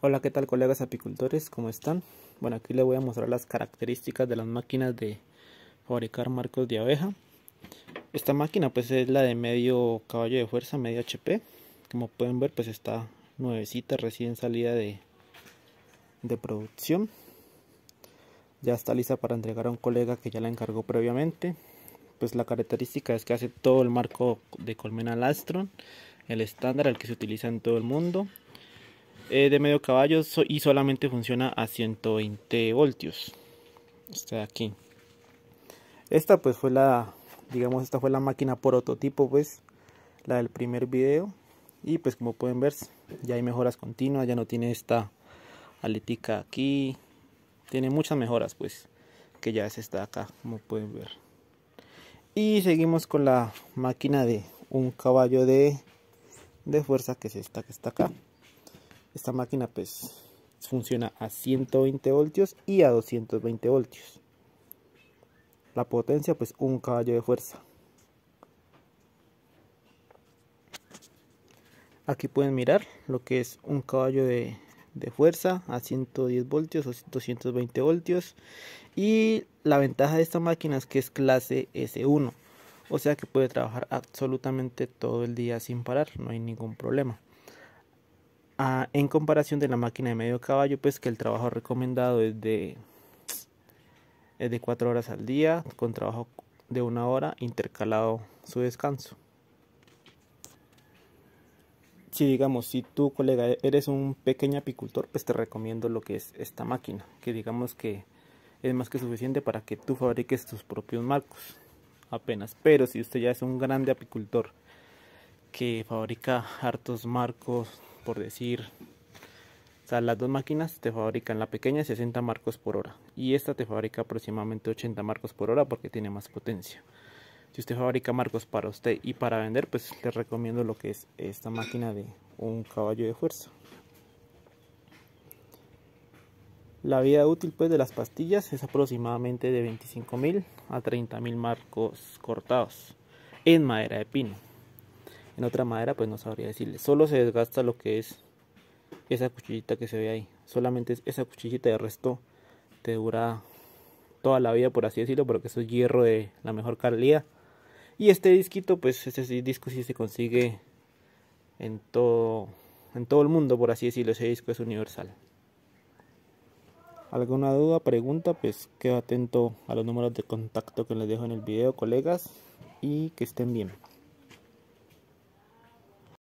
Hola, ¿qué tal colegas apicultores? ¿Cómo están? Bueno, aquí les voy a mostrar las características de las máquinas de fabricar marcos de abeja. Esta máquina pues es la de medio caballo de fuerza, medio HP. Como pueden ver pues está nuevecita, recién salida de, de producción. Ya está lista para entregar a un colega que ya la encargó previamente. Pues la característica es que hace todo el marco de colmena lastron, el estándar, el que se utiliza en todo el mundo. Eh, de medio caballo y solamente funciona a 120 voltios. Está de aquí. Esta pues fue la, digamos, esta fue la máquina prototipo, pues, la del primer video. Y pues como pueden ver, ya hay mejoras continuas, ya no tiene esta aletica aquí. Tiene muchas mejoras, pues, que ya esta de acá, como pueden ver. Y seguimos con la máquina de un caballo de, de fuerza que es esta que está acá. Esta máquina pues funciona a 120 voltios y a 220 voltios. La potencia pues un caballo de fuerza. Aquí pueden mirar lo que es un caballo de, de fuerza a 110 voltios o 220 voltios. Y la ventaja de esta máquina es que es clase S1. O sea que puede trabajar absolutamente todo el día sin parar, no hay ningún problema. Ah, en comparación de la máquina de medio caballo, pues que el trabajo recomendado es de, es de 4 horas al día, con trabajo de una hora intercalado su descanso. Si digamos, si tú colega eres un pequeño apicultor, pues te recomiendo lo que es esta máquina, que digamos que es más que suficiente para que tú fabriques tus propios marcos apenas. Pero si usted ya es un grande apicultor, que fabrica hartos marcos, por decir. las dos máquinas te fabrican la pequeña 60 marcos por hora y esta te fabrica aproximadamente 80 marcos por hora porque tiene más potencia. Si usted fabrica marcos para usted y para vender, pues te recomiendo lo que es esta máquina de un caballo de fuerza. La vida útil pues, de las pastillas es aproximadamente de 25.000 a mil marcos cortados en madera de pino. En otra madera pues no sabría decirle. Solo se desgasta lo que es esa cuchillita que se ve ahí. Solamente esa cuchillita de resto te dura toda la vida por así decirlo porque eso es hierro de la mejor calidad. Y este disquito pues este disco sí se consigue en todo en todo el mundo por así decirlo. Ese disco es universal. ¿Alguna duda, pregunta? Pues quedo atento a los números de contacto que les dejo en el video, colegas, y que estén bien.